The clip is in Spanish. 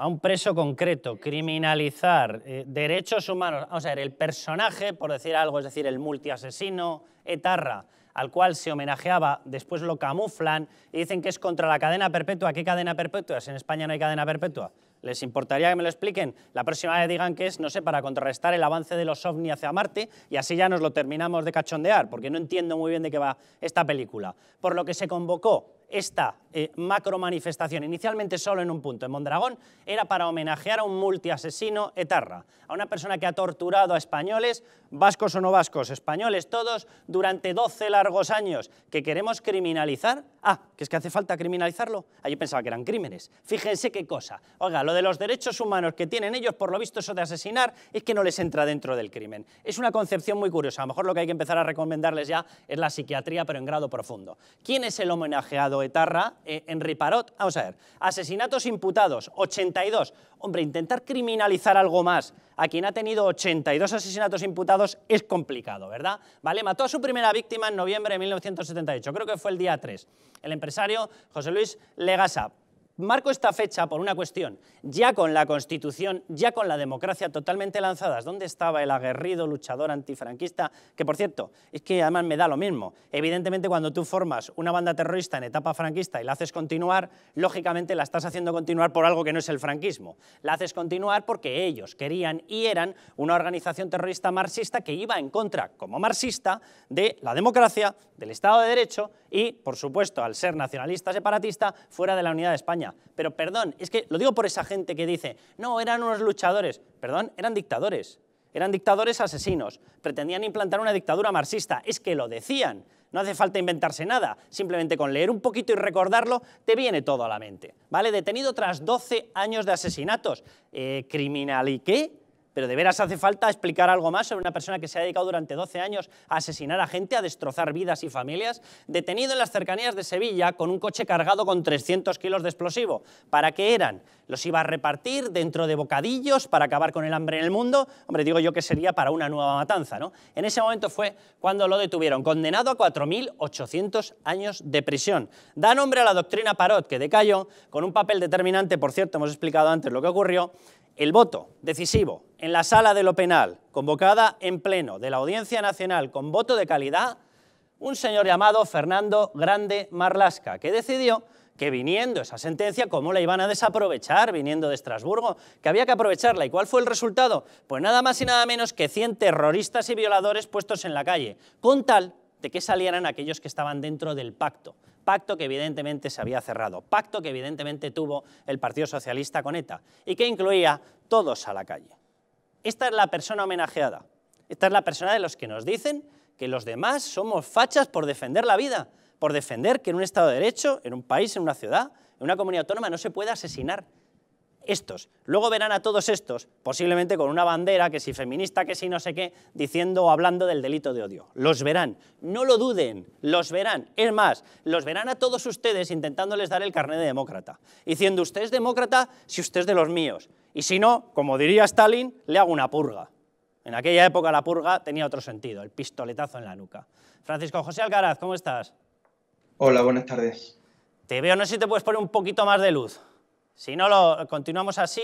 a un preso concreto, criminalizar eh, derechos humanos, o sea, el personaje, por decir algo, es decir, el multiasesino, etarra, al cual se homenajeaba, después lo camuflan y dicen que es contra la cadena perpetua. ¿Qué cadena perpetua? en España no hay cadena perpetua. ¿Les importaría que me lo expliquen? La próxima vez digan que es, no sé, para contrarrestar el avance de los ovnis hacia Marte y así ya nos lo terminamos de cachondear, porque no entiendo muy bien de qué va esta película. Por lo que se convocó esta macromanifestación eh, macro manifestación, inicialmente solo en un punto, en Mondragón, era para homenajear a un multiasesino etarra, a una persona que ha torturado a españoles, vascos o no vascos, españoles todos, durante 12 largos años, que queremos criminalizar. Ah, que es que hace falta criminalizarlo. allí ah, pensaba que eran crímenes. Fíjense qué cosa. Oiga, lo de los derechos humanos que tienen ellos, por lo visto eso de asesinar, es que no les entra dentro del crimen. Es una concepción muy curiosa. A lo mejor lo que hay que empezar a recomendarles ya es la psiquiatría, pero en grado profundo. ¿Quién es el homenajeado Etarra eh, Henry Parot. Vamos a ver, asesinatos imputados, 82. Hombre, intentar criminalizar algo más a quien ha tenido 82 asesinatos imputados es complicado, ¿verdad? Vale, mató a su primera víctima en noviembre de 1978, creo que fue el día 3. El empresario José Luis Legasa marco esta fecha por una cuestión. Ya con la Constitución, ya con la democracia totalmente lanzadas, ¿dónde estaba el aguerrido luchador antifranquista? Que por cierto, es que además me da lo mismo. Evidentemente cuando tú formas una banda terrorista en etapa franquista y la haces continuar, lógicamente la estás haciendo continuar por algo que no es el franquismo. La haces continuar porque ellos querían y eran una organización terrorista marxista que iba en contra, como marxista, de la democracia, del Estado de Derecho y, por supuesto, al ser nacionalista separatista, fuera de la unidad de España. Pero perdón, es que lo digo por esa gente que dice, no, eran unos luchadores. Perdón, eran dictadores. Eran dictadores asesinos. Pretendían implantar una dictadura marxista. Es que lo decían. No hace falta inventarse nada. Simplemente con leer un poquito y recordarlo te viene todo a la mente. ¿Vale? Detenido tras 12 años de asesinatos. Eh, ¿Criminal y qué? Pero de veras hace falta explicar algo más sobre una persona que se ha dedicado durante 12 años a asesinar a gente, a destrozar vidas y familias, detenido en las cercanías de Sevilla con un coche cargado con 300 kilos de explosivo. ¿Para qué eran? ¿Los iba a repartir dentro de bocadillos para acabar con el hambre en el mundo? Hombre, digo yo que sería para una nueva matanza, ¿no? En ese momento fue cuando lo detuvieron, condenado a 4.800 años de prisión. Da nombre a la doctrina Parot, que decayó, con un papel determinante, por cierto, hemos explicado antes lo que ocurrió, el voto decisivo en la sala de lo penal, convocada en pleno de la Audiencia Nacional con voto de calidad, un señor llamado Fernando Grande Marlasca, que decidió que viniendo esa sentencia, ¿cómo la iban a desaprovechar viniendo de Estrasburgo? Que había que aprovecharla. ¿Y cuál fue el resultado? Pues nada más y nada menos que 100 terroristas y violadores puestos en la calle, con tal de que salieran aquellos que estaban dentro del pacto, pacto que evidentemente se había cerrado, pacto que evidentemente tuvo el Partido Socialista con ETA y que incluía todos a la calle. Esta es la persona homenajeada, esta es la persona de los que nos dicen que los demás somos fachas por defender la vida, por defender que en un Estado de Derecho, en un país, en una ciudad, en una comunidad autónoma no se pueda asesinar, estos. Luego verán a todos estos, posiblemente con una bandera, que si feminista, que si no sé qué, diciendo o hablando del delito de odio. Los verán, no lo duden, los verán. Es más, los verán a todos ustedes intentándoles dar el carnet de demócrata, diciendo usted es demócrata si usted es de los míos. Y si no, como diría Stalin, le hago una purga. En aquella época la purga tenía otro sentido, el pistoletazo en la nuca. Francisco José Alcaraz, ¿cómo estás? Hola, buenas tardes. Te veo, no sé si te puedes poner un poquito más de luz. Si no lo continuamos así,